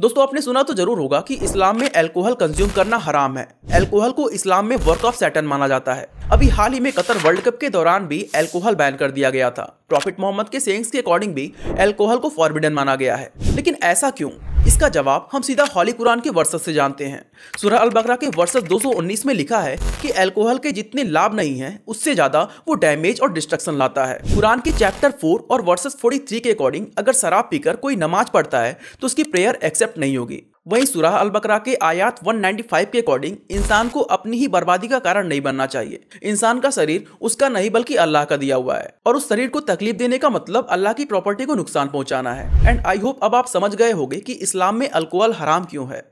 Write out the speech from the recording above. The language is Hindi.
दोस्तों आपने सुना तो जरूर होगा कि इस्लाम में अल्कोहल कंज्यूम करना हराम है अल्कोहल को इस्लाम में वर्क ऑफ सैटन माना जाता है अभी हाल ही में कतर वर्ल्ड कप के दौरान भी अल्कोहल बैन कर दिया गया था प्रॉफिट मोहम्मद के सेंग्स के अकॉर्डिंग भी अल्कोहल को फॉरबिडन माना गया है लेकिन ऐसा क्यों इसका जवाब हम सीधा हॉली कुरान के वर्षत से जानते हैं सुरह अल बकरा के वर्षत 219 में लिखा है कि अल्कोहल के जितने लाभ नहीं हैं उससे ज़्यादा वो डैमेज और डिस्ट्रक्शन लाता है कुरान के चैप्टर 4 और वर्सेस 43 के अकॉर्डिंग अगर शराब पीकर कोई नमाज पढ़ता है तो उसकी प्रेयर एक्सेप्ट नहीं होगी वहीं सुराह अल बकरा के आयात 195 के अकॉर्डिंग इंसान को अपनी ही बर्बादी का कारण नहीं बनना चाहिए इंसान का शरीर उसका नहीं बल्कि अल्लाह का दिया हुआ है और उस शरीर को तकलीफ देने का मतलब अल्लाह की प्रॉपर्टी को नुकसान पहुंचाना है एंड आई होप अब आप समझ गए होगे कि इस्लाम में अल्कोहल हराम क्यों है